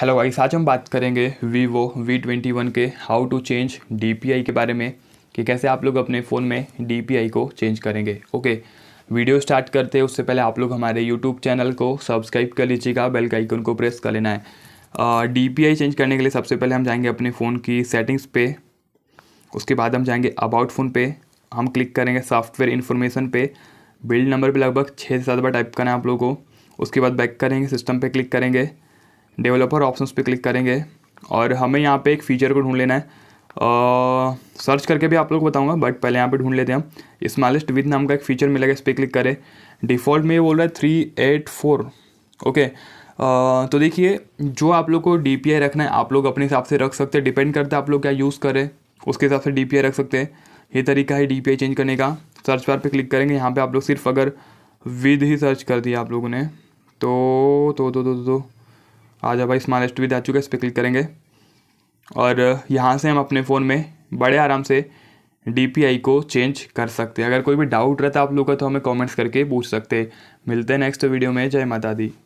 hello guys आज हम बात करेंगे वीवो वी ट्वेंटी वन के हाउ टू चेंज डी के बारे में कि कैसे आप लोग अपने फ़ोन में डी को चेंज करेंगे ओके वीडियो स्टार्ट करते हैं उससे पहले आप लोग हमारे यूट्यूब चैनल को सब्सक्राइब कर लीजिएगा बेल का आइकन को प्रेस कर लेना है डी आई चेंज करने के लिए सबसे पहले हम जाएंगे अपने फ़ोन की सेटिंग्स पे उसके बाद हम जाएंगे अबाउट फ़ोन पे हम क्लिक करेंगे सॉफ्टवेयर इन्फॉर्मेशन पे बिल्ड नंबर पे लगभग छः से सात बार टाइप करना है आप लोगों को उसके बाद बैक करेंगे सिस्टम पे क्लिक करेंगे डेवलपर ऑप्शंस पे क्लिक करेंगे और हमें यहाँ पे एक फ़ीचर को ढूंढ लेना है आ, सर्च करके भी आप लोग बताऊंगा बट पहले यहाँ पे ढूंढ लेते हैं हम स्मालेस्ट विद नाम का एक फ़ीचर मिलेगा इस पर क्लिक करें डिफ़ॉल्ट में ये बोल रहा है थ्री एट फोर ओके आ, तो देखिए जो आप लोग को डी रखना है आप लोग अपने हिसाब से रख सकते हैं डिपेंड करता है आप लोग क्या यूज़ करें उसके हिसाब से डी रख सकते हैं ये तरीका है डी चेंज करने का सर्च बार पर क्लिक करेंगे यहाँ पर आप लोग सिर्फ अगर विद ही सर्च कर दिया आप लोगों ने तो तो तो तो तो, तो, तो आ जाओ भाई स्मॉलेस्ट भी आ चुका है इस पर क्लिक करेंगे और यहाँ से हम अपने फ़ोन में बड़े आराम से डी को चेंज कर सकते हैं अगर कोई भी डाउट रहता आप लोग का तो हमें कॉमेंट्स करके पूछ सकते मिलते हैं नेक्स्ट वीडियो में जय माता दी